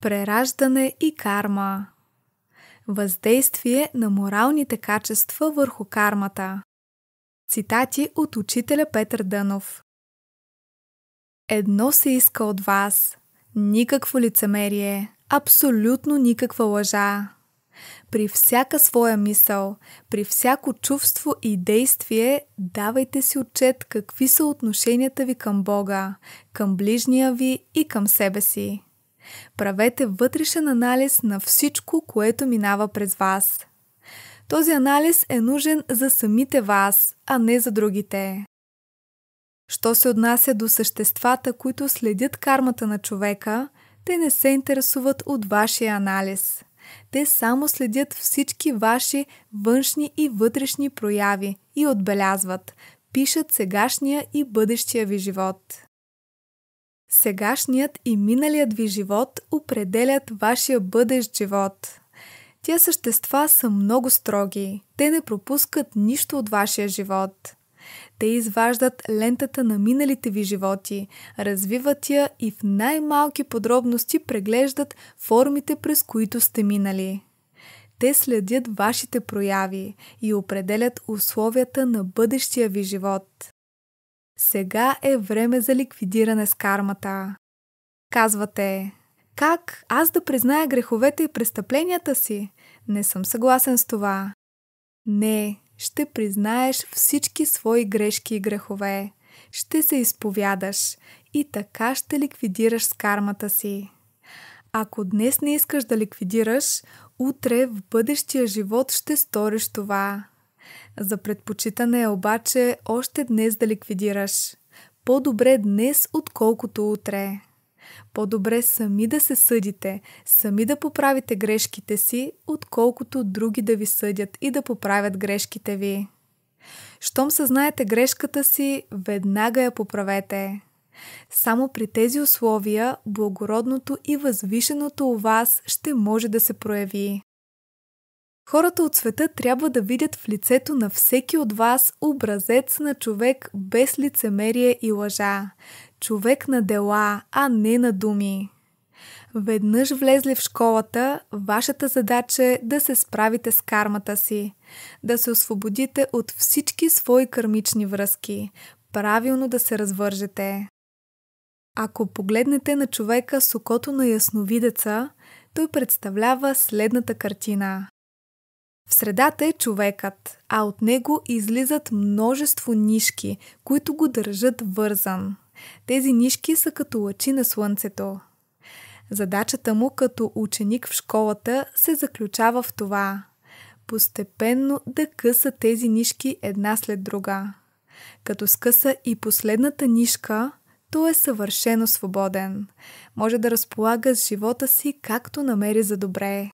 Прераждане и карма Въздействие на моралните качества върху кармата Цитати от учителя Петър Дънов Едно се иска от вас – никакво лицемерие, абсолютно никаква лъжа. При всяка своя мисъл, при всяко чувство и действие давайте си отчет какви са отношенията ви към Бога, към ближния ви и към себе си. Правете вътрешен анализ на всичко, което минава през вас. Този анализ е нужен за самите вас, а не за другите. Що се отнася до съществата, които следят кармата на човека, те не се интересуват от вашия анализ. Те само следят всички ваши външни и вътрешни прояви и отбелязват, пишат сегашния и бъдещия ви живот. Сегашният и миналият ви живот определят вашия бъдещ живот. Тия същества са много строги. Те не пропускат нищо от вашия живот. Те изваждат лентата на миналите ви животи, развиват я и в най-малки подробности преглеждат формите, през които сте минали. Те следят вашите прояви и определят условията на бъдещия ви живот. Сега е време за ликвидиране с кармата. Казвате, как аз да призная греховете и престъпленията си? Не съм съгласен с това. Не, ще признаеш всички свои грешки и грехове. Ще се изповядаш и така ще ликвидираш с кармата си. Ако днес не искаш да ликвидираш, утре в бъдещия живот ще сториш това. За предпочитане е обаче още днес да ликвидираш. По-добре днес, отколкото утре. По-добре сами да се съдите, сами да поправите грешките си, отколкото други да ви съдят и да поправят грешките ви. Щом съзнаете грешката си, веднага я поправете. Само при тези условия благородното и възвишеното у вас ще може да се прояви. Хората от света трябва да видят в лицето на всеки от вас образец на човек без лицемерие и лъжа, човек на дела, а не на думи. Веднъж влезли в школата, вашата задача е да се справите с кармата си, да се освободите от всички свои кармични връзки, правилно да се развържете. Ако погледнете на човека с окото на ясновидеца, той представлява следната картина. В средата е човекът, а от него излизат множество нишки, които го държат вързан. Тези нишки са като лъчи на слънцето. Задачата му като ученик в школата се заключава в това постепенно да къса тези нишки една след друга. Като скъса и последната нишка, той е съвършено свободен. Може да разполага с живота си както намери за добре.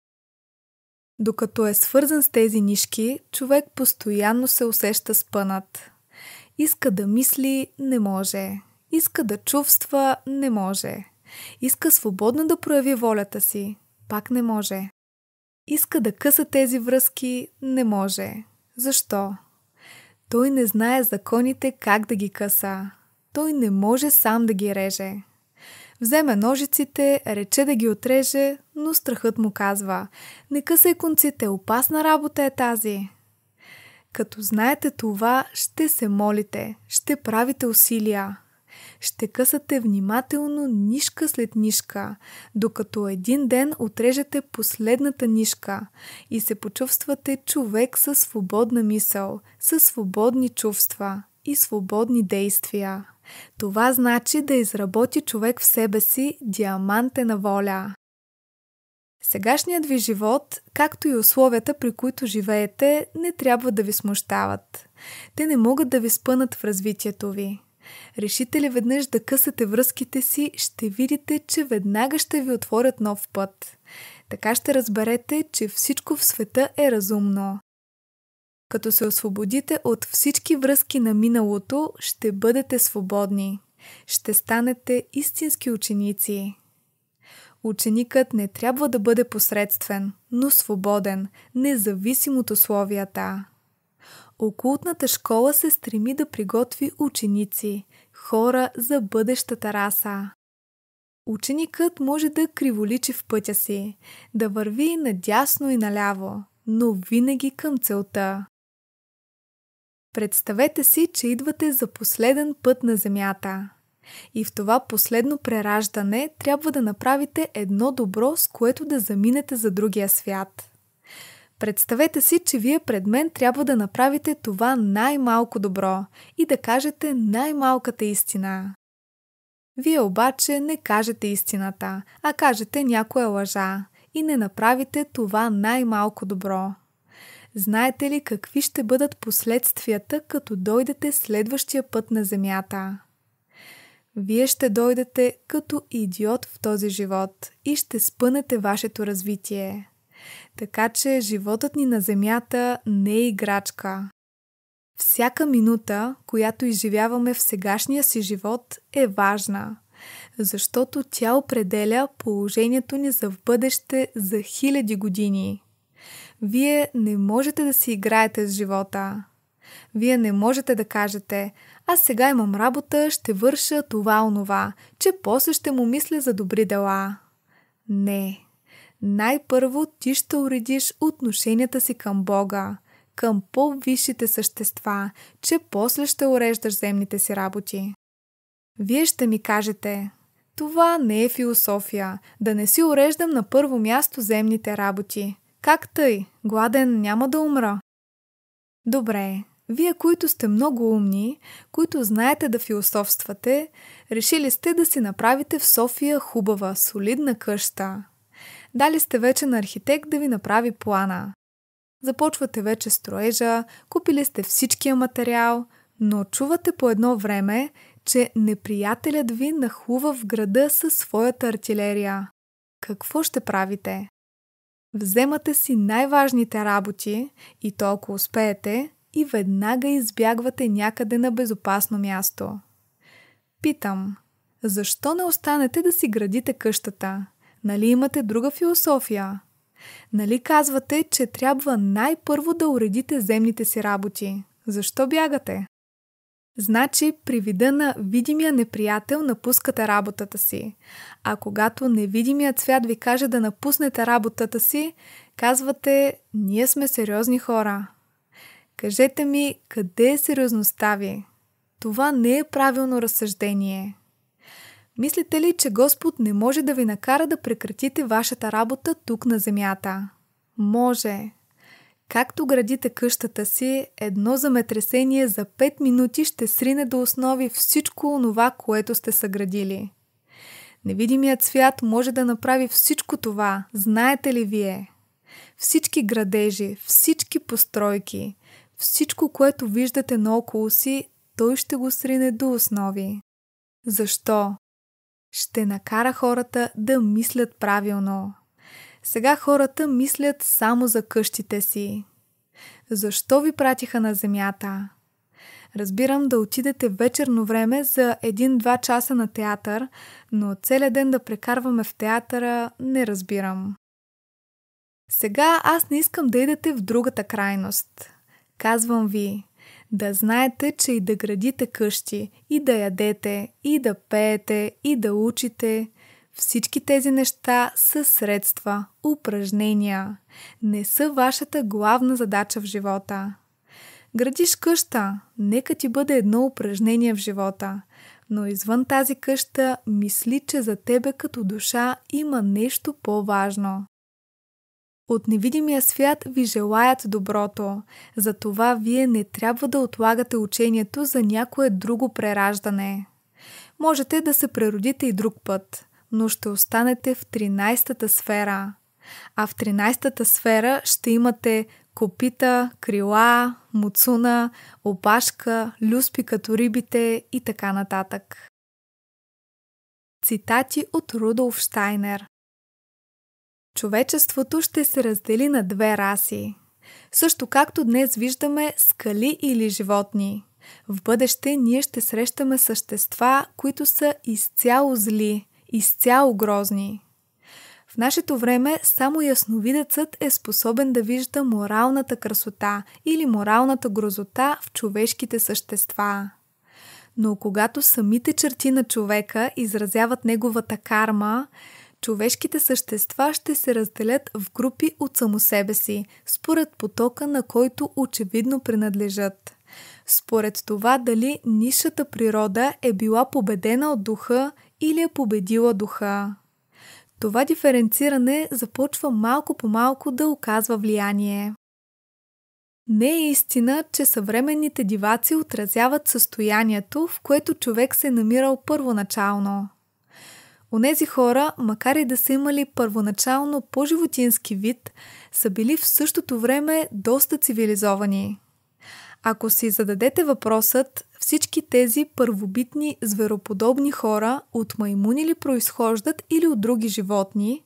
Докато е свързан с тези нишки, човек постоянно се усеща спънат. Иска да мисли, не може. Иска да чувства, не може. Иска свободно да прояви волята си, пак не може. Иска да къса тези връзки, не може. Защо? Той не знае законите как да ги къса. Той не може сам да ги реже. Вземе ножиците, рече да ги отреже, но страхът му казва «Не късай конците, опасна работа е тази!» Като знаете това, ще се молите, ще правите усилия. Ще късате внимателно нишка след нишка, докато един ден отрежете последната нишка и се почувствате човек със свободна мисъл, със свободни чувства – и свободни действия. Това значи да изработи човек в себе си диамантена воля. Сегашният ви живот, както и условията, при които живеете, не трябва да ви смущават. Те не могат да ви спънат в развитието ви. Решите ли веднъж да късате връзките си, ще видите, че веднага ще ви отворят нов път. Така ще разберете, че всичко в света е разумно. Като се освободите от всички връзки на миналото, ще бъдете свободни. Ще станете истински ученици. Ученикът не трябва да бъде посредствен, но свободен, независим от условията. Окултната школа се стреми да приготви ученици, хора за бъдещата раса. Ученикът може да криволичи в пътя си, да върви надясно и наляво, но винаги към целта. Представете си, че идвате за последен път на Земята. И в това последно прераждане трябва да направите едно добро, с което да заминете за другия свят. Представете си, че вие пред мен трябва да направите това най-малко добро и да кажете най-малката истина. Вие обаче не кажете истината, а кажете някоя лъжа и не направите това най-малко добро. Знаете ли какви ще бъдат последствията, като дойдете следващия път на Земята? Вие ще дойдете като идиот в този живот и ще спънете вашето развитие. Така че животът ни на Земята не е играчка. Всяка минута, която изживяваме в сегашния си живот, е важна, защото тя определя положението ни за в бъдеще за хиляди години – вие не можете да си играете с живота. Вие не можете да кажете, аз сега имам работа, ще върша това-онова, че после ще му мисля за добри дела. Не. Най-първо ти ще уредиш отношенията си към Бога, към по-висшите същества, че после ще уреждаш земните си работи. Вие ще ми кажете, това не е философия, да не си уреждам на първо място земните работи – как тъй? Гладен няма да умра. Добре, вие, които сте много умни, които знаете да философствате, решили сте да си направите в София хубава, солидна къща. Дали сте вече на архитект да ви направи плана. Започвате вече строежа, купили сте всичкия материал, но чувате по едно време, че неприятелят ви нахува в града със своята артилерия. Какво ще правите? Вземате си най-важните работи и толкова успеете, и веднага избягвате някъде на безопасно място. Питам, защо не останете да си градите къщата? Нали имате друга философия? Нали казвате, че трябва най-първо да уредите земните си работи? Защо бягате? Значи, при вида на видимия неприятел напускате работата си. А когато невидимият свят ви каже да напуснете работата си, казвате «Ние сме сериозни хора». Кажете ми, къде е сериозността ви? Това не е правилно разсъждение. Мислите ли, че Господ не може да ви накара да прекратите вашата работа тук на земята? Може. Както градите къщата си, едно земетресение за 5 минути ще срине до основи всичко онова, което сте съградили. Невидимият свят може да направи всичко това, знаете ли вие? Всички градежи, всички постройки, всичко, което виждате наоколо си, той ще го срине до основи. Защо? Ще накара хората да мислят правилно, сега хората мислят само за къщите си. Защо ви пратиха на земята? Разбирам да отидете вечерно време за един-два часа на театър, но целият ден да прекарваме в театъра не разбирам. Сега аз не искам да идете в другата крайност. Казвам ви, да знаете, че и да градите къщи, и да ядете, и да пеете, и да учите, всички тези неща са средства, упражнения. Не са вашата главна задача в живота. Градиш къща, нека ти бъде едно упражнение в живота. Но извън тази къща, мисли, че за тебе като душа има нещо по-важно. От невидимия свят ви желаят доброто, затова вие не трябва да отлагате учението за някое друго прераждане. Можете да се преродите и друг път но ще останете в 13-та сфера. А в 13-та сфера ще имате копита, крила, муцуна, опашка, люспи като рибите и така нататък. Цитати от Рудолф Штайнер Човечеството ще се раздели на две раси. Също както днес виждаме скали или животни. В бъдеще ние ще срещаме същества, които са изцяло зли – изцяло грозни. В нашето време само ясновидецът е способен да вижда моралната красота или моралната грозота в човешките същества. Но когато самите черти на човека изразяват неговата карма, човешките същества ще се разделят в групи от само себе си, според потока на който очевидно принадлежат. Според това дали нишата природа е била победена от духа или е победила духа. Това диференциране започва малко по малко да оказва влияние. Не е истина, че съвременните диваци отразяват състоянието, в което човек се е намирал първоначално. Онези хора, макар и да са имали първоначално по-животински вид, са били в същото време доста цивилизовани – ако си зададете въпросът, всички тези първобитни звероподобни хора от маймуни ли произхождат или от други животни,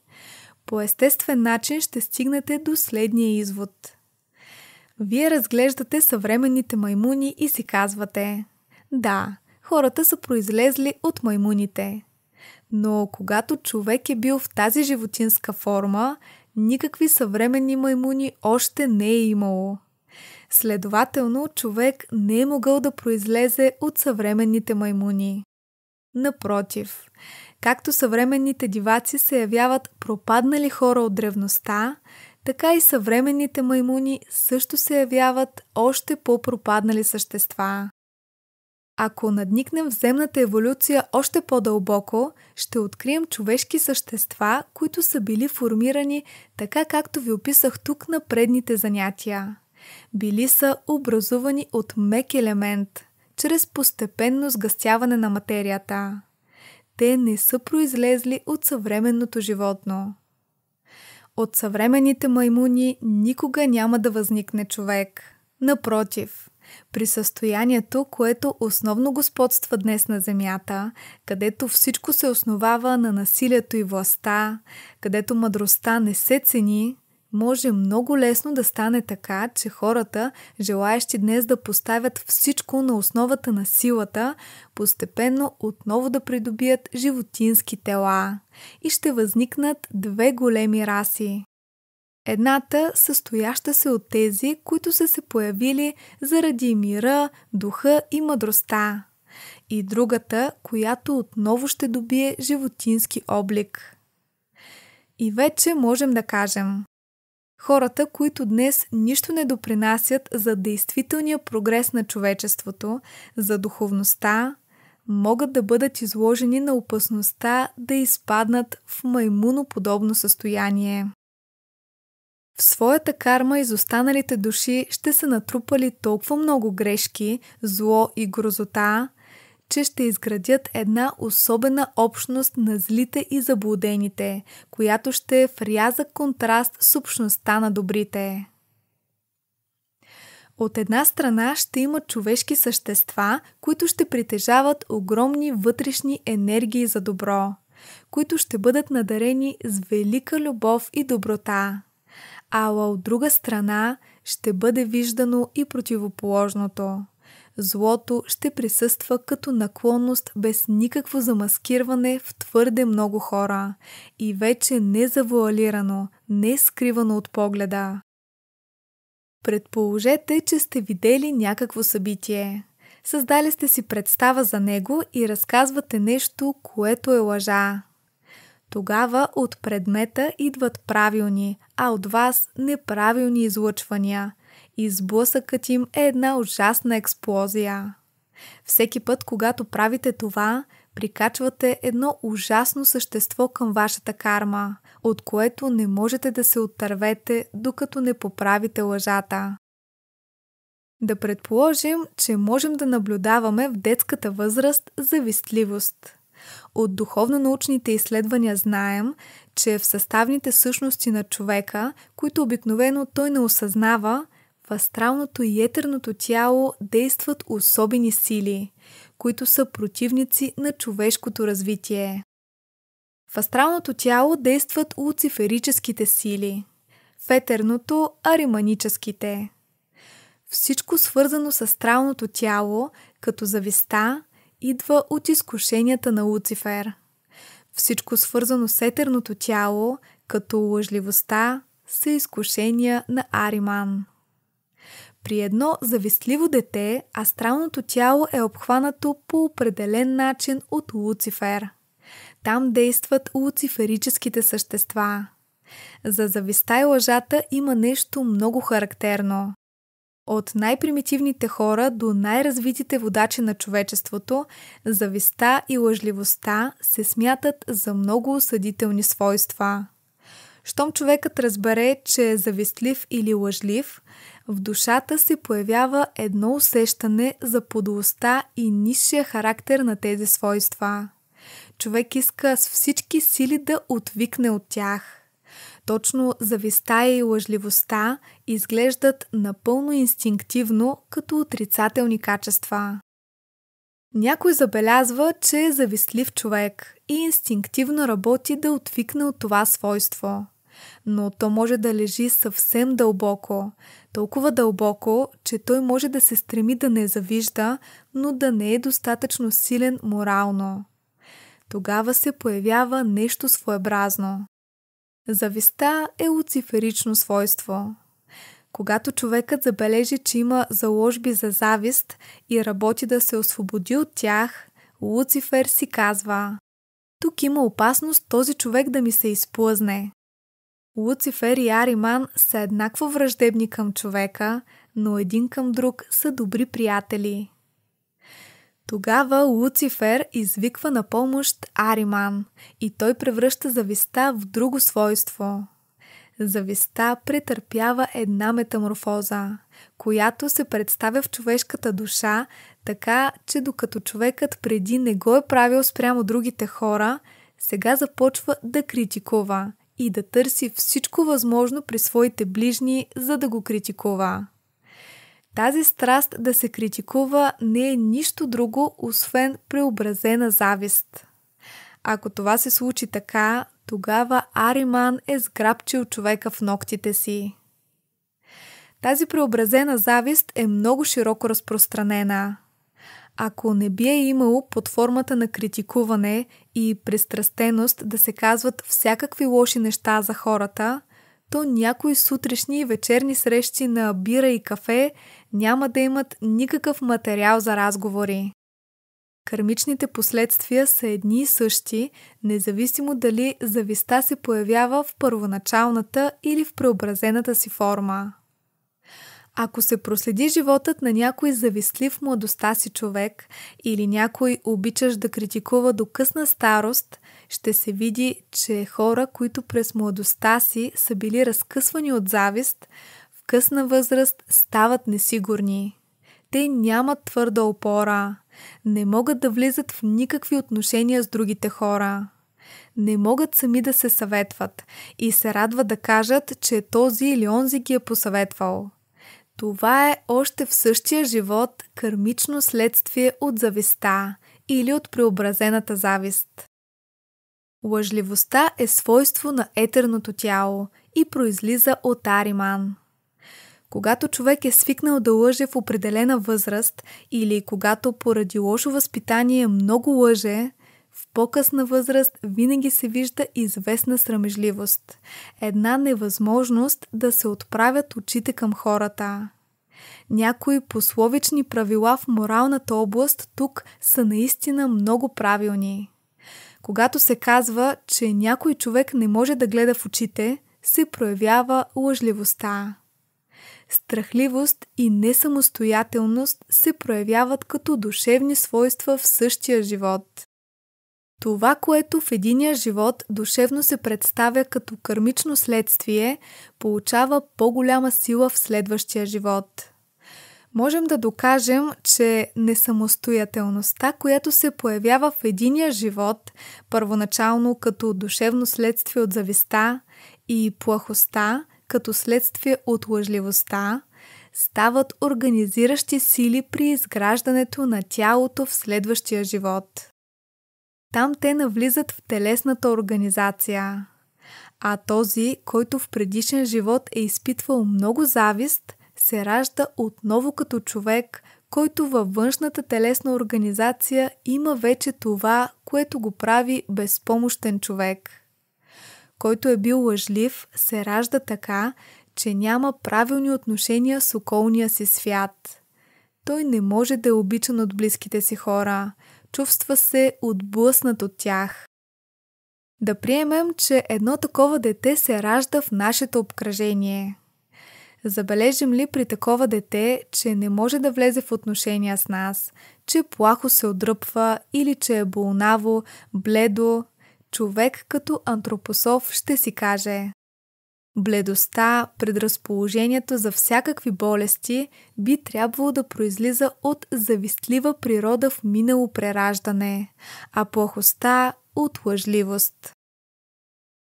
по естествен начин ще стигнете до следния извод. Вие разглеждате съвременните маймуни и си казвате: Да, хората са произлезли от маймуните. Но когато човек е бил в тази животинска форма, никакви съвременни маймуни още не е имало. Следователно, човек не е могъл да произлезе от съвременните маймуни. Напротив, както съвременните диваци се явяват пропаднали хора от древността, така и съвременните маймуни също се явяват още по-пропаднали същества. Ако надникнем в земната еволюция още по-дълбоко, ще открием човешки същества, които са били формирани така както ви описах тук на предните занятия били са образувани от мек елемент, чрез постепенно сгъстяване на материята. Те не са произлезли от съвременното животно. От съвременните маймуни никога няма да възникне човек. Напротив, при състоянието, което основно господства днес на Земята, където всичко се основава на насилието и властта, където мъдростта не се цени, може много лесно да стане така, че хората, желаящи днес да поставят всичко на основата на силата, постепенно отново да придобият животински тела и ще възникнат две големи раси. Едната състояща се от тези, които са се появили заради мира, духа и мъдростта. И другата, която отново ще добие животински облик. И вече можем да кажем хората, които днес нищо не допринасят за действителния прогрес на човечеството, за духовността, могат да бъдат изложени на опасността да изпаднат в маймуноподобно състояние. В своята карма изостаналите души ще са натрупали толкова много грешки, зло и грозота – че ще изградят една особена общност на злите и заблудените, която ще е в контраст с общността на добрите. От една страна ще има човешки същества, които ще притежават огромни вътрешни енергии за добро, които ще бъдат надарени с велика любов и доброта. Ала от друга страна ще бъде виждано и противоположното злото ще присъства като наклонност без никакво замаскирване в твърде много хора и вече не завуалирано, не скривано от погледа. Предположете, че сте видели някакво събитие. Създали сте си представа за него и разказвате нещо, което е лъжа. Тогава от предмета идват правилни, а от вас неправилни излъчвания – и сблъсъкът им е една ужасна експлозия. Всеки път, когато правите това, прикачвате едно ужасно същество към вашата карма, от което не можете да се оттървете, докато не поправите лъжата. Да предположим, че можем да наблюдаваме в детската възраст завистливост. От духовно-научните изследвания знаем, че в съставните същности на човека, които обикновено той не осъзнава, астралното и етерното тяло действат особени сили, които са противници на човешкото развитие. В астралното тяло действат луциферическите сили, в етерното – ариманическите. Всичко свързано с астралното тяло, като зависта, идва от изкушенията на Луцифер. Всичко свързано с етерното тяло, като лъжливостта, са изкушения на Ариман. При едно завистливо дете астралното тяло е обхванато по определен начин от Луцифер. Там действат луциферическите същества. За зависта и лъжата има нещо много характерно. От най-примитивните хора до най-развитите водачи на човечеството, зависта и лъжливостта се смятат за много осъдителни свойства. Щом човекът разбере, че е завистлив или лъжлив, в душата се появява едно усещане за подлостта и нисшия характер на тези свойства. Човек иска с всички сили да отвикне от тях. Точно зависта и лъжливостта изглеждат напълно инстинктивно като отрицателни качества. Някой забелязва, че е завистлив човек и инстинктивно работи да отвикне от това свойство но то може да лежи съвсем дълбоко, толкова дълбоко, че той може да се стреми да не завижда, но да не е достатъчно силен морално. Тогава се появява нещо своеобразно. Зависта е луциферично свойство. Когато човекът забележи, че има заложби за завист и работи да се освободи от тях, Луцифер си казва: Тук има опасност този човек да ми се изплъзне. Луцифер и Ариман са еднакво враждебни към човека, но един към друг са добри приятели. Тогава Луцифер извиква на помощ Ариман и той превръща зависта в друго свойство. Зависта претърпява една метаморфоза, която се представя в човешката душа, така че докато човекът преди не го е правил спрямо другите хора, сега започва да критикува – и да търси всичко възможно при своите ближни, за да го критикува. Тази страст да се критикува не е нищо друго, освен преобразена завист. Ако това се случи така, тогава Ариман е сграбчил човека в ногтите си. Тази преобразена завист е много широко разпространена – ако не би е имало под формата на критикуване и пристрастеност да се казват всякакви лоши неща за хората, то някои сутрешни и вечерни срещи на бира и кафе няма да имат никакъв материал за разговори. Кармичните последствия са едни и същи, независимо дали зависта се появява в първоначалната или в преобразената си форма. Ако се проследи животът на някой завистлив младостта си човек или някой обичаш да критикува до късна старост, ще се види, че хора, които през младостта си са били разкъсвани от завист, в късна възраст стават несигурни. Те нямат твърда опора, не могат да влизат в никакви отношения с другите хора не могат сами да се съветват и се радват да кажат, че този или онзи ги е посъветвал. Това е още в същия живот кърмично следствие от зависта или от преобразената завист. Лъжливостта е свойство на етерното тяло и произлиза от Ариман. Когато човек е свикнал да лъже в определена възраст или когато поради лошо възпитание много лъже, в по-късна възраст винаги се вижда известна срамежливост. Една невъзможност да се отправят очите към хората. Някои пословични правила в моралната област тук са наистина много правилни. Когато се казва, че някой човек не може да гледа в очите, се проявява лъжливостта. Страхливост и несамостоятелност се проявяват като душевни свойства в същия живот. Това, което в единия живот душевно се представя като кърмично следствие, получава по-голяма сила в следващия живот. Можем да докажем, че несамостоятелността, която се появява в единия живот, първоначално като душевно следствие от зависта и плахостта, като следствие от лъжливостта, стават организиращи сили при изграждането на тялото в следващия живот. Там те навлизат в телесната организация. А този, който в предишен живот е изпитвал много завист, се ражда отново като човек, който във външната телесна организация има вече това, което го прави безпомощен човек. Който е бил лъжлив, се ражда така, че няма правилни отношения с околния си свят. Той не може да е обичан от близките си хора – чувства се отблъснат от тях. Да приемем, че едно такова дете се ражда в нашето обкръжение. Забележим ли при такова дете, че не може да влезе в отношения с нас, че плахо се отдръпва или че е болнаво, бледо, човек като антропософ ще си каже Бледостта, предразположението за всякакви болести би трябвало да произлиза от завистлива природа в минало прераждане, а плохостта от лъжливост.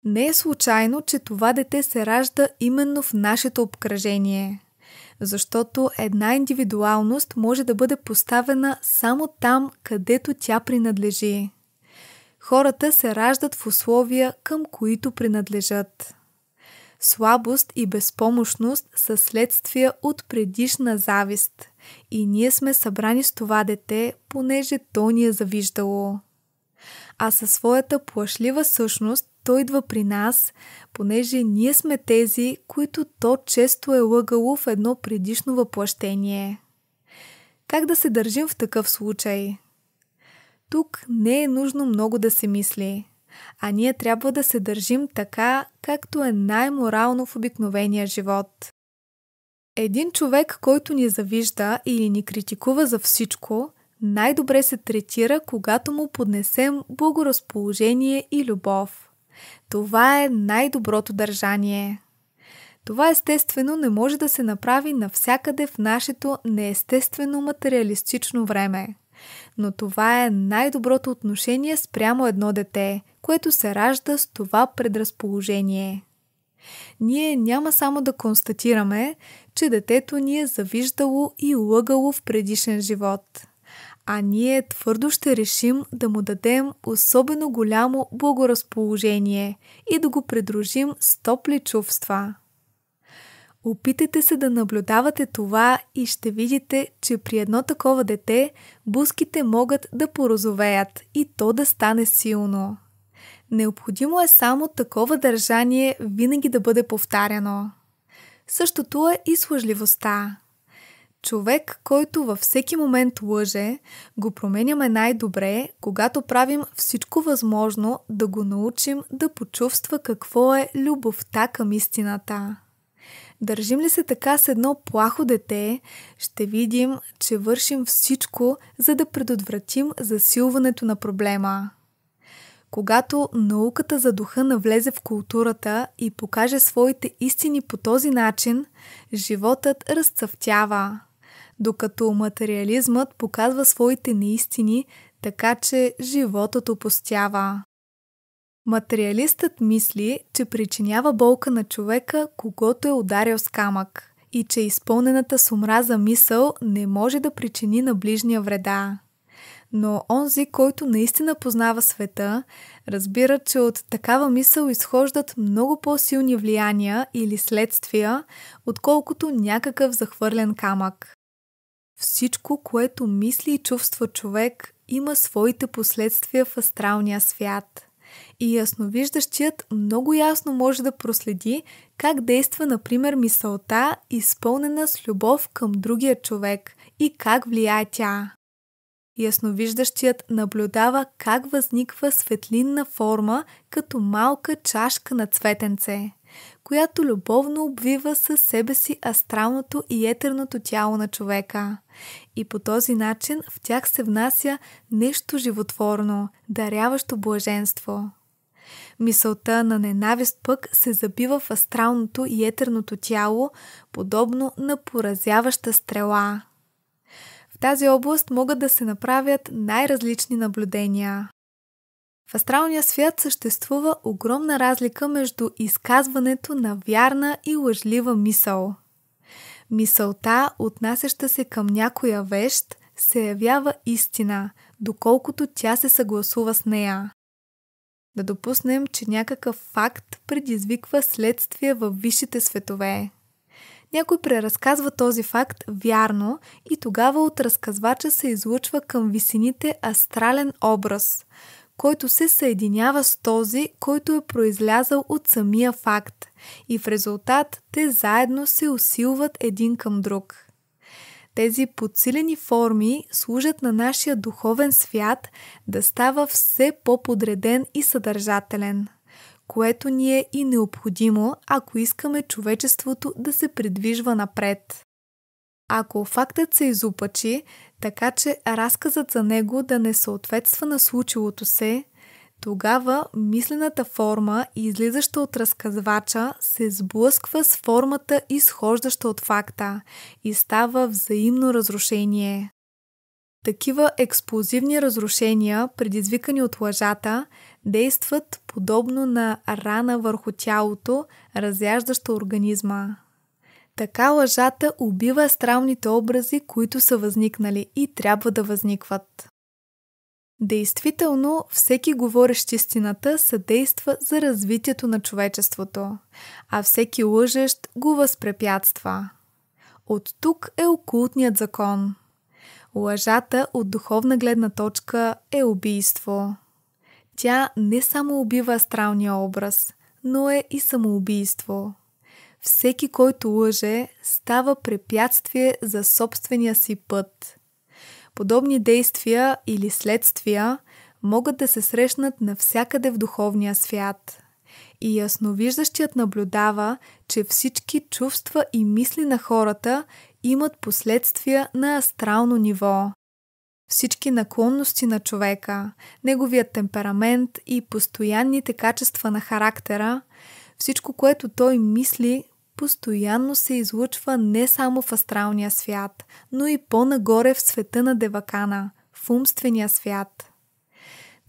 Не е случайно, че това дете се ражда именно в нашето обкръжение, защото една индивидуалност може да бъде поставена само там, където тя принадлежи. Хората се раждат в условия, към които принадлежат. Слабост и безпомощност са следствия от предишна завист. И ние сме събрани с това дете, понеже то ни е завиждало. А със своята плашлива същност той идва при нас, понеже ние сме тези, които то често е лъгало в едно предишно въплащение. Как да се държим в такъв случай? Тук не е нужно много да се мисли а ние трябва да се държим така, както е най-морално в обикновения живот. Един човек, който ни завижда или ни критикува за всичко, най-добре се третира, когато му поднесем благоразположение и любов. Това е най-доброто държание. Това естествено не може да се направи навсякъде в нашето неестествено материалистично време. Но това е най-доброто отношение спрямо едно дете, което се ражда с това предразположение. Ние няма само да констатираме, че детето ни е завиждало и лъгало в предишен живот, а ние твърдо ще решим да му дадем особено голямо благоразположение и да го придружим с топли чувства. Опитайте се да наблюдавате това и ще видите, че при едно такова дете буските могат да порозовеят и то да стане силно. Необходимо е само такова държание винаги да бъде повтаряно. Същото е и служливостта. Човек, който във всеки момент лъже, го променяме най-добре, когато правим всичко възможно да го научим да почувства какво е любовта към истината. Държим ли се така с едно плахо дете, ще видим, че вършим всичко, за да предотвратим засилването на проблема. Когато науката за духа навлезе в културата и покаже своите истини по този начин, животът разцъфтява. Докато материализмът показва своите неистини, така че животът опустява. Материалистът мисли, че причинява болка на човека, когато е ударил с камък, и че изпълнената с омраза мисъл не може да причини на ближния вреда но онзи, който наистина познава света, разбира, че от такава мисъл изхождат много по-силни влияния или следствия, отколкото някакъв захвърлен камък. Всичко, което мисли и чувства човек, има своите последствия в астралния свят. И ясновиждащият много ясно може да проследи как действа, например, мисълта, изпълнена с любов към другия човек и как влияе тя. Ясновиждащият наблюдава как възниква светлинна форма като малка чашка на цветенце, която любовно обвива със себе си астралното и етерното тяло на човека. И по този начин в тях се внася нещо животворно, даряващо блаженство. Мисълта на ненавист пък се забива в астралното и етерното тяло, подобно на поразяваща стрела – тази област могат да се направят най-различни наблюдения. В астралния свят съществува огромна разлика между изказването на вярна и лъжлива мисъл. Мисълта, отнасяща се към някоя вещ, се явява истина, доколкото тя се съгласува с нея. Да допуснем, че някакъв факт предизвиква следствие във висшите светове, някой преразказва този факт вярно и тогава от разказвача се излъчва към висините астрален образ, който се съединява с този, който е произлязал от самия факт. И в резултат те заедно се усилват един към друг. Тези подсилени форми служат на нашия духовен свят да става все по-подреден и съдържателен – което ни е и необходимо, ако искаме човечеството да се придвижва напред. Ако фактът се изупачи, така че разказът за него да не съответства на случилото се, тогава мислената форма, излизаща от разказвача, се сблъсква с формата, изхождаща от факта и става взаимно разрушение. Такива експлозивни разрушения, предизвикани от лъжата, действат подобно на рана върху тялото, разяждаща организма. Така лъжата убива астралните образи, които са възникнали и трябва да възникват. Действително, всеки говорещ истината съдейства за развитието на човечеството, а всеки лъжещ го възпрепятства. От тук е окултният закон – Лъжата от духовна гледна точка е убийство. Тя не само убива астралния образ, но е и самоубийство. Всеки, който лъже, става препятствие за собствения си път. Подобни действия или следствия могат да се срещнат навсякъде в духовния свят. И ясновиждащият наблюдава, че всички чувства и мисли на хората имат последствия на астрално ниво. Всички наклонности на човека, неговият темперамент и постоянните качества на характера, всичко, което той мисли, постоянно се излучва не само в астралния свят, но и по-нагоре в света на Девакана, в умствения свят –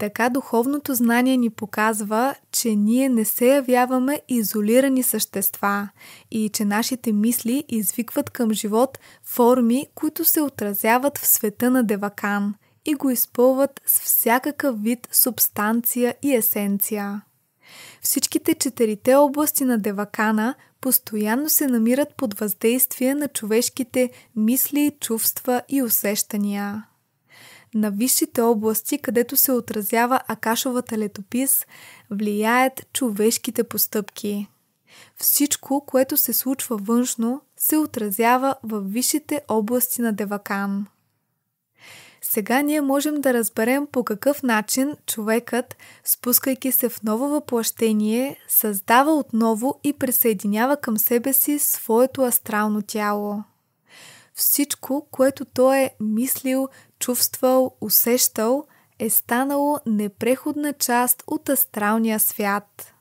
така духовното знание ни показва, че ние не се явяваме изолирани същества и че нашите мисли извикват към живот форми, които се отразяват в света на Девакан и го изпълват с всякакъв вид субстанция и есенция. Всичките четирите области на Девакана постоянно се намират под въздействие на човешките мисли, чувства и усещания на висшите области, където се отразява Акашовата летопис, влияят човешките постъпки. Всичко, което се случва външно, се отразява в висшите области на Девакан. Сега ние можем да разберем по какъв начин човекът, спускайки се в ново въплъщение, създава отново и присъединява към себе си своето астрално тяло. Всичко, което той е мислил, чувствал, усещал, е станало непреходна част от астралния свят.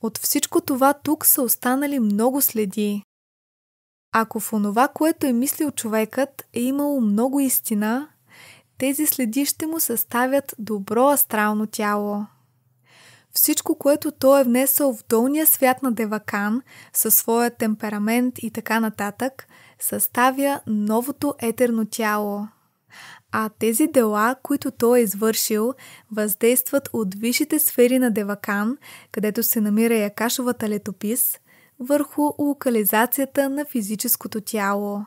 От всичко това тук са останали много следи. Ако в онова, което е мислил човекът, е имало много истина, тези следи ще му съставят добро астрално тяло. Всичко, което той е внесъл в долния свят на Девакан, със своя темперамент и така нататък, съставя новото етерно тяло. А тези дела, които той е извършил, въздействат от висшите сфери на Девакан, където се намира Якашовата летопис, върху локализацията на физическото тяло.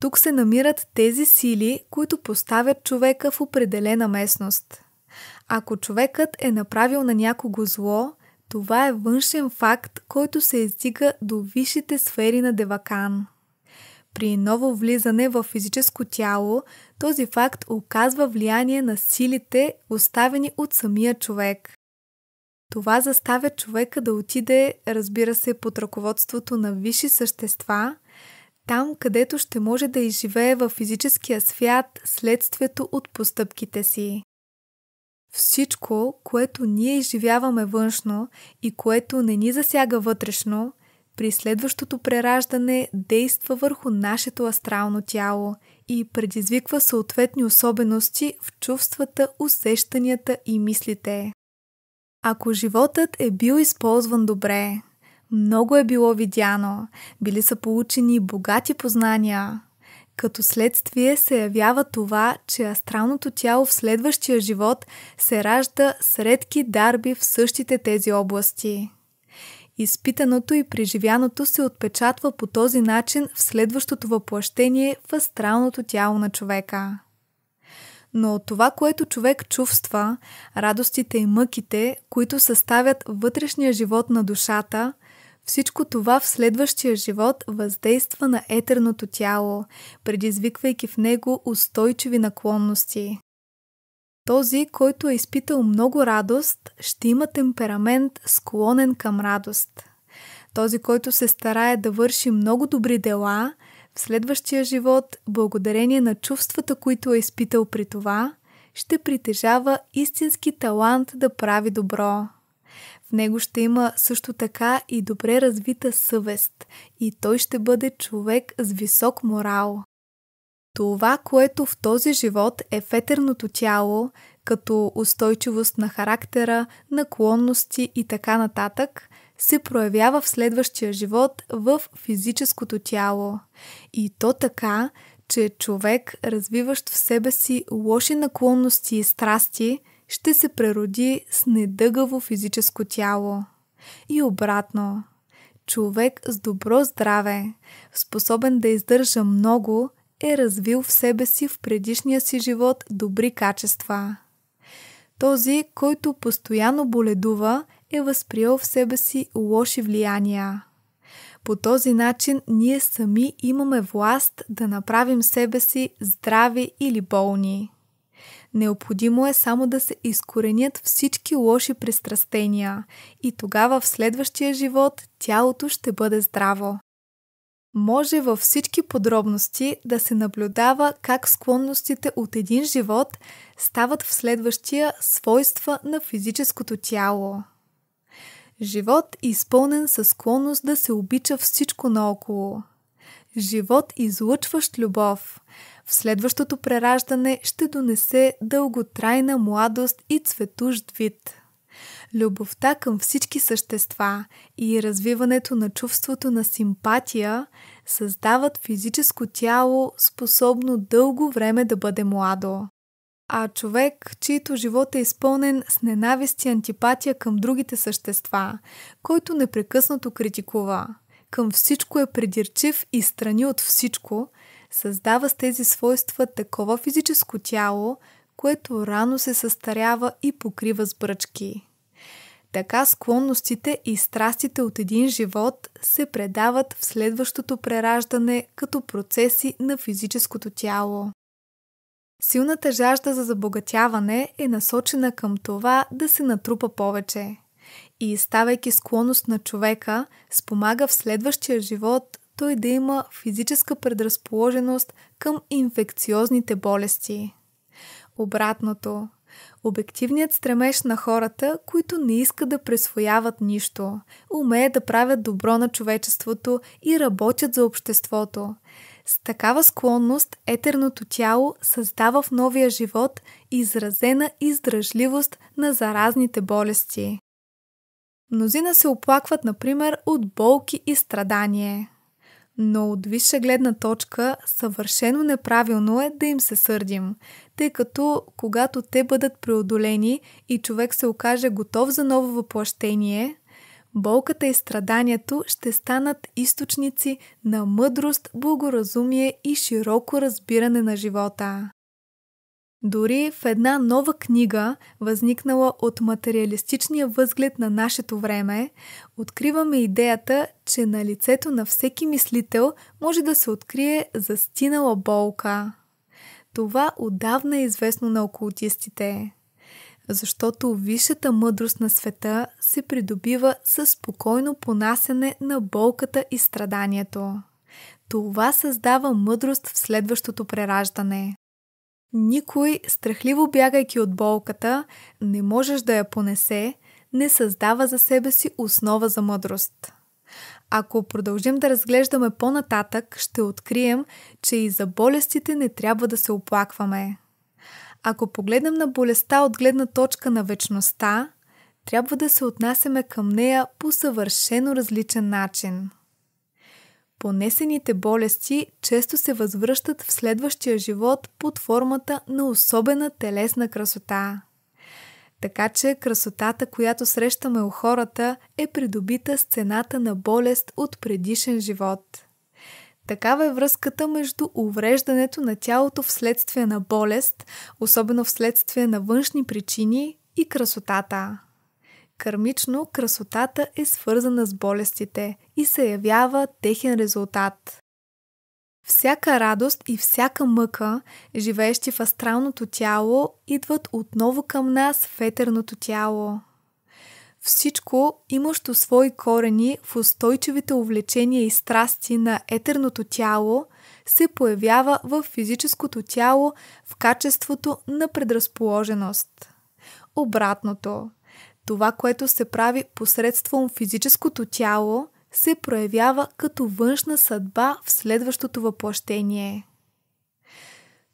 Тук се намират тези сили, които поставят човека в определена местност. Ако човекът е направил на някого зло, това е външен факт, който се издига до висшите сфери на Девакан. При ново влизане в физическо тяло, този факт оказва влияние на силите, оставени от самия човек. Това заставя човека да отиде, разбира се, под ръководството на висши същества, там където ще може да изживее във физическия свят следствието от постъпките си. Всичко, което ние изживяваме външно и което не ни засяга вътрешно – при следващото прераждане действа върху нашето астрално тяло и предизвиква съответни особености в чувствата, усещанията и мислите. Ако животът е бил използван добре, много е било видяно, били са получени богати познания. Като следствие се явява това, че астралното тяло в следващия живот се ражда с редки дарби в същите тези области. Изпитаното и преживяното се отпечатва по този начин в следващото въплъщение в астралното тяло на човека. Но от това, което човек чувства, радостите и мъките, които съставят вътрешния живот на душата, всичко това в следващия живот въздейства на етерното тяло, предизвиквайки в него устойчиви наклонности. Този, който е изпитал много радост, ще има темперамент склонен към радост. Този, който се старае да върши много добри дела, в следващия живот, благодарение на чувствата, които е изпитал при това, ще притежава истински талант да прави добро. В него ще има също така и добре развита съвест, и той ще бъде човек с висок морал. Това, което в този живот е фетерното тяло, като устойчивост на характера, наклонности и така нататък, се проявява в следващия живот в физическото тяло. И то така, че човек, развиващ в себе си лоши наклонности и страсти, ще се прероди с недъгаво физическо тяло. И обратно. Човек с добро здраве, способен да издържа много, е развил в себе си в предишния си живот добри качества. Този, който постоянно боледува, е възприел в себе си лоши влияния. По този начин ние сами имаме власт да направим себе си здрави или болни. Необходимо е само да се изкоренят всички лоши пристрастения и тогава в следващия живот тялото ще бъде здраво може във всички подробности да се наблюдава как склонностите от един живот стават в следващия свойства на физическото тяло. Живот изпълнен със склонност да се обича всичко наоколо. Живот излъчващ любов. В следващото прераждане ще донесе дълготрайна младост и цветущ вид любовта към всички същества и развиването на чувството на симпатия създават физическо тяло, способно дълго време да бъде младо. А човек, чийто живот е изпълнен с ненавист и антипатия към другите същества, който непрекъснато критикува, към всичко е придирчив и страни от всичко, създава с тези свойства такова физическо тяло, което рано се състарява и покрива с бръчки. Така склонностите и страстите от един живот се предават в следващото прераждане като процеси на физическото тяло. Силната жажда за забогатяване е насочена към това да се натрупа повече. И ставайки склонност на човека, спомага в следващия живот той да има физическа предразположеност към инфекциозните болести. Обратното, Обективният стремеж на хората, които не искат да присвояват нищо, умеят да правят добро на човечеството и работят за обществото. С такава склонност етерното тяло създава в новия живот изразена издръжливост на заразните болести. Мнозина се оплакват, например, от болки и страдание но от висша гледна точка съвършено неправилно е да им се сърдим, тъй като когато те бъдат преодолени и човек се окаже готов за ново въплъщение, болката и страданието ще станат източници на мъдрост, благоразумие и широко разбиране на живота. Дори в една нова книга, възникнала от материалистичния възглед на нашето време, откриваме идеята, че на лицето на всеки мислител може да се открие застинала болка. Това отдавна е известно на окултистите, защото висшата мъдрост на света се придобива със спокойно понасяне на болката и страданието. Това създава мъдрост в следващото прераждане. Никой, страхливо бягайки от болката, не можеш да я понесе, не създава за себе си основа за мъдрост. Ако продължим да разглеждаме по-нататък, ще открием, че и за болестите не трябва да се оплакваме. Ако погледнем на болестта от гледна точка на вечността, трябва да се отнасяме към нея по съвършено различен начин – Понесените болести често се възвръщат в следващия живот под формата на особена телесна красота. Така че красотата, която срещаме у хората, е придобита с цената на болест от предишен живот. Такава е връзката между увреждането на тялото вследствие на болест, особено вследствие на външни причини, и красотата. Кармично красотата е свързана с болестите и се явява техен резултат. Всяка радост и всяка мъка, живеещи в астралното тяло, идват отново към нас в етерното тяло. Всичко, имащо свои корени в устойчивите увлечения и страсти на етерното тяло, се появява в физическото тяло в качеството на предразположеност. Обратното, това, което се прави посредством физическото тяло, се проявява като външна съдба в следващото въплъщение.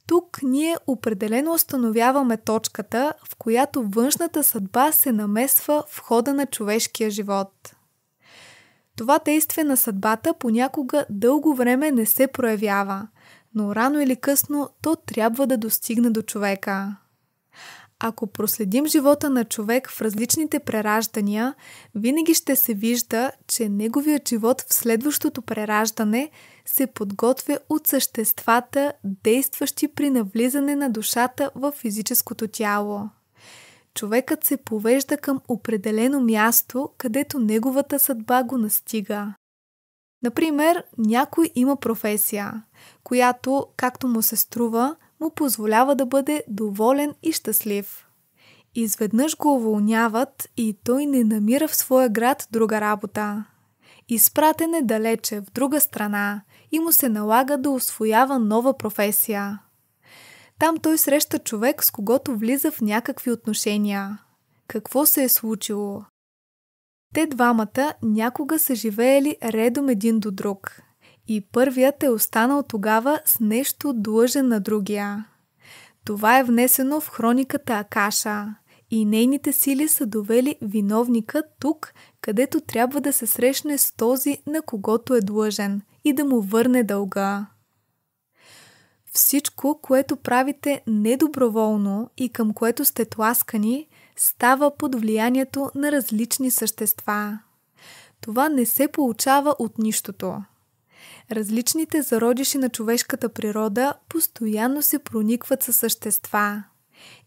Тук ние определено установяваме точката, в която външната съдба се намесва в хода на човешкия живот. Това действие на съдбата понякога дълго време не се проявява, но рано или късно то трябва да достигне до човека. Ако проследим живота на човек в различните прераждания, винаги ще се вижда, че неговият живот в следващото прераждане се подготвя от съществата, действащи при навлизане на душата в физическото тяло. Човекът се повежда към определено място, където неговата съдба го настига. Например, някой има професия, която, както му се струва, му позволява да бъде доволен и щастлив. Изведнъж го уволняват и той не намира в своя град друга работа. Изпратен е далече, в друга страна, и му се налага да освоява нова професия. Там той среща човек, с когото влиза в някакви отношения. Какво се е случило? Те двамата някога са живеели редом един до друг – и първият е останал тогава с нещо длъжен на другия. Това е внесено в хрониката Акаша и нейните сили са довели виновника тук, където трябва да се срещне с този, на когото е длъжен, и да му върне дълга. Всичко, което правите недоброволно и към което сте тласкани, става под влиянието на различни същества. Това не се получава от нищото. Различните зародиши на човешката природа постоянно се проникват със същества.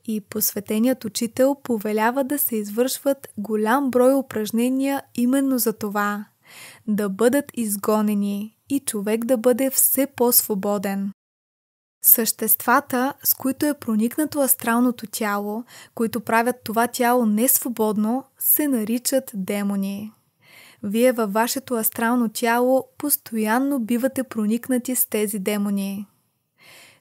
И посветеният учител повелява да се извършват голям брой упражнения именно за това да бъдат изгонени и човек да бъде все по-свободен. Съществата, с които е проникнато астралното тяло, които правят това тяло несвободно, се наричат демони. Вие във вашето астрално тяло постоянно бивате проникнати с тези демони.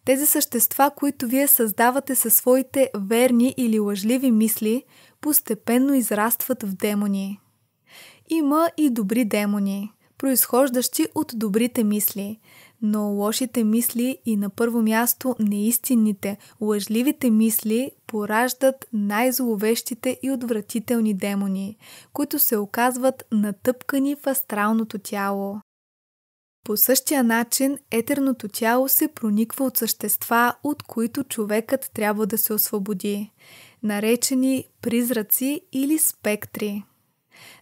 Тези същества, които вие създавате със своите верни или лъжливи мисли, постепенно израстват в демони. Има и добри демони, произхождащи от добрите мисли – но лошите мисли и на първо място неистинните, лъжливите мисли пораждат най-зловещите и отвратителни демони, които се оказват натъпкани в астралното тяло. По същия начин етерното тяло се прониква от същества, от които човекът трябва да се освободи, наречени призраци или спектри.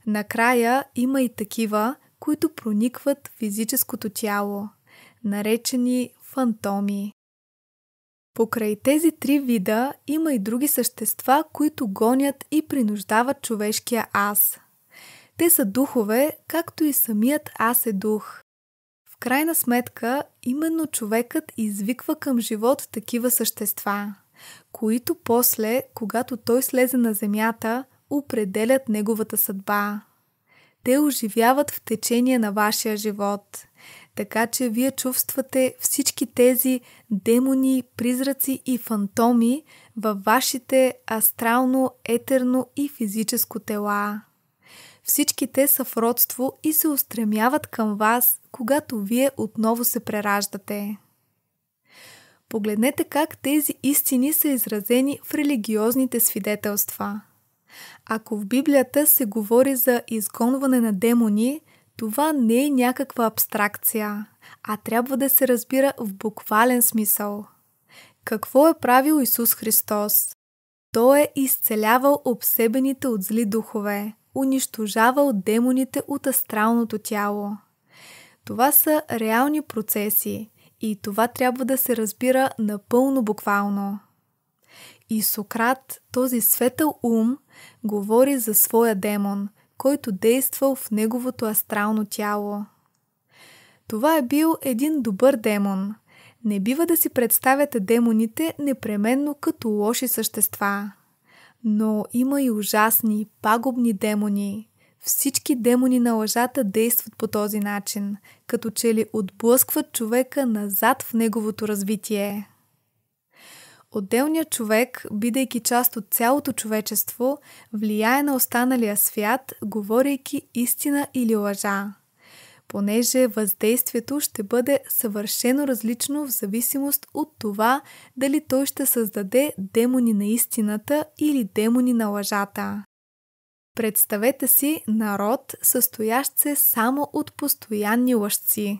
Накрая има и такива, които проникват физическото тяло – наречени фантоми. Покрай тези три вида има и други същества, които гонят и принуждават човешкия аз. Те са духове, както и самият аз е дух. В крайна сметка, именно човекът извиква към живот такива същества, които после, когато той слезе на земята, определят неговата съдба. Те оживяват в течение на вашия живот – така че вие чувствате всички тези демони, призраци и фантоми във вашите астрално, етерно и физическо тела. Всички те са в родство и се устремяват към вас, когато вие отново се прераждате. Погледнете как тези истини са изразени в религиозните свидетелства. Ако в Библията се говори за изгонване на демони – това не е някаква абстракция, а трябва да се разбира в буквален смисъл. Какво е правил Исус Христос? Той е изцелявал обсебените от зли духове, унищожавал демоните от астралното тяло. Това са реални процеси и това трябва да се разбира напълно буквално. И Сократ, този светъл ум, говори за своя демон – който действал в неговото астрално тяло. Това е бил един добър демон. Не бива да си представяте демоните непременно като лоши същества. Но има и ужасни, пагубни демони. Всички демони на лъжата действат по този начин, като че ли отблъскват човека назад в неговото развитие. Отделният човек, бидейки част от цялото човечество, влияе на останалия свят, говорейки истина или лъжа, понеже въздействието ще бъде съвършено различно в зависимост от това дали той ще създаде демони на истината или демони на лъжата. Представете си народ, състоящ се само от постоянни лъжци.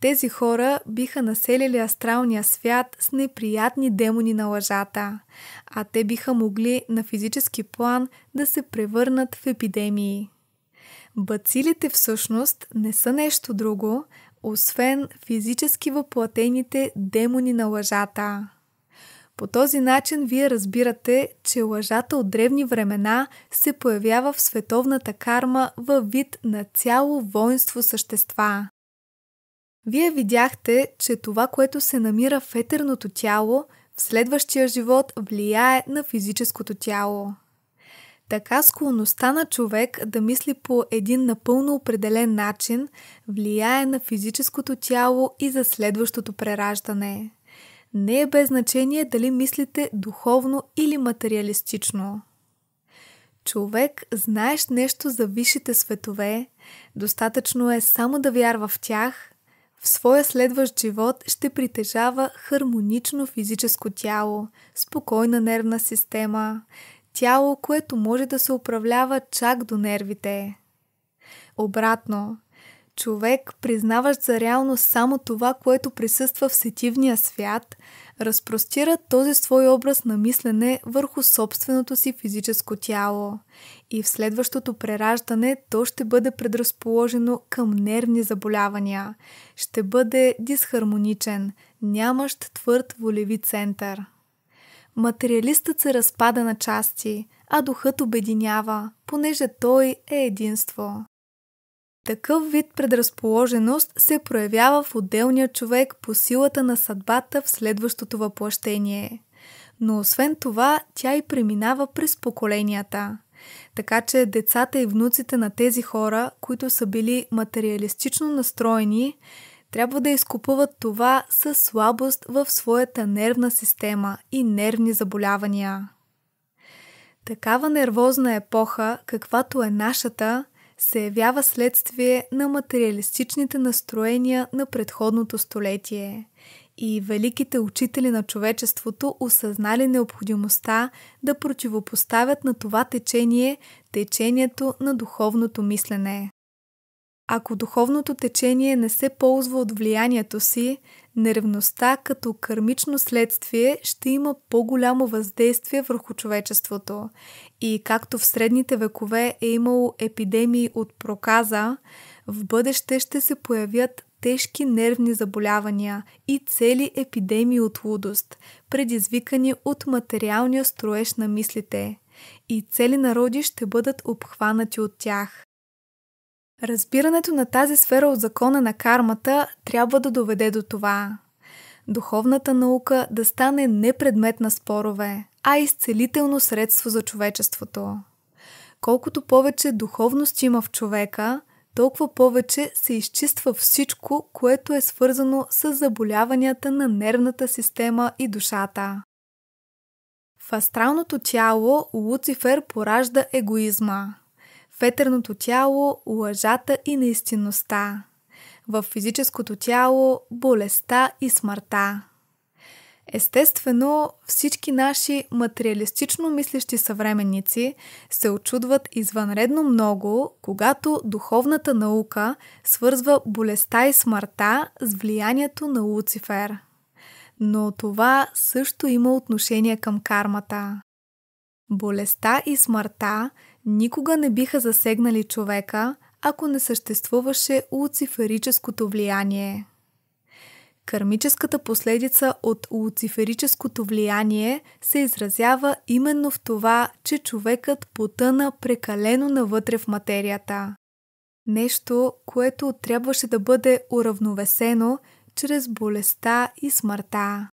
Тези хора биха населили астралния свят с неприятни демони на лъжата, а те биха могли на физически план да се превърнат в епидемии. Бацилите всъщност не са нещо друго, освен физически въплатените демони на лъжата. По този начин вие разбирате, че лъжата от древни времена се появява в световната карма във вид на цяло воинство същества. Вие видяхте, че това, което се намира в етерното тяло, в следващия живот влияе на физическото тяло. Така склонността на човек да мисли по един напълно определен начин влияе на физическото тяло и за следващото прераждане. Не е без значение дали мислите духовно или материалистично. Човек, знаеш нещо за висшите светове, достатъчно е само да вярва в тях – в своя следващ живот ще притежава хармонично физическо тяло, спокойна нервна система, тяло, което може да се управлява чак до нервите. Обратно, човек, признаващ за реално само това, което присъства в сетивния свят – Разпростира този свой образ на мислене върху собственото си физическо тяло. И в следващото прераждане то ще бъде предразположено към нервни заболявания. Ще бъде дисхармоничен, нямащ твърд волеви център. Материалистът се разпада на части, а духът обединява, понеже той е единство. Такъв вид предразположеност се проявява в отделния човек по силата на съдбата в следващото въплъщение. Но освен това, тя и преминава през поколенията. Така че децата и внуците на тези хора, които са били материалистично настроени, трябва да изкупуват това със слабост в своята нервна система и нервни заболявания. Такава нервозна епоха, каквато е нашата, се явява следствие на материалистичните настроения на предходното столетие и великите учители на човечеството осъзнали необходимостта да противопоставят на това течение течението на духовното мислене. Ако духовното течение не се ползва от влиянието си, неревността като кармично следствие ще има по-голямо въздействие върху човечеството и както в средните векове е имало епидемии от проказа, в бъдеще ще се появят тежки нервни заболявания и цели епидемии от лудост, предизвикани от материалния строеж на мислите. И цели народи ще бъдат обхванати от тях. Разбирането на тази сфера от закона на кармата трябва да доведе до това. Духовната наука да стане непредмет на спорове, а изцелително средство за човечеството. Колкото повече духовност има в човека, толкова повече се изчиства всичко, което е свързано с заболяванията на нервната система и душата. В астралното тяло Луцифер поражда егоизма, в етерното тяло лъжата и неистинността, в физическото тяло болестта и смъртта. Естествено, всички наши материалистично мислещи съвременници се очудват извънредно много, когато духовната наука свързва болестта и смъртта с влиянието на Луцифер. Но това също има отношение към кармата. Болестта и смъртта никога не биха засегнали човека, ако не съществуваше луциферическото влияние – Кармическата последица от луциферическото влияние се изразява именно в това, че човекът потъна прекалено навътре в материята. Нещо, което трябваше да бъде уравновесено чрез болестта и смъртта.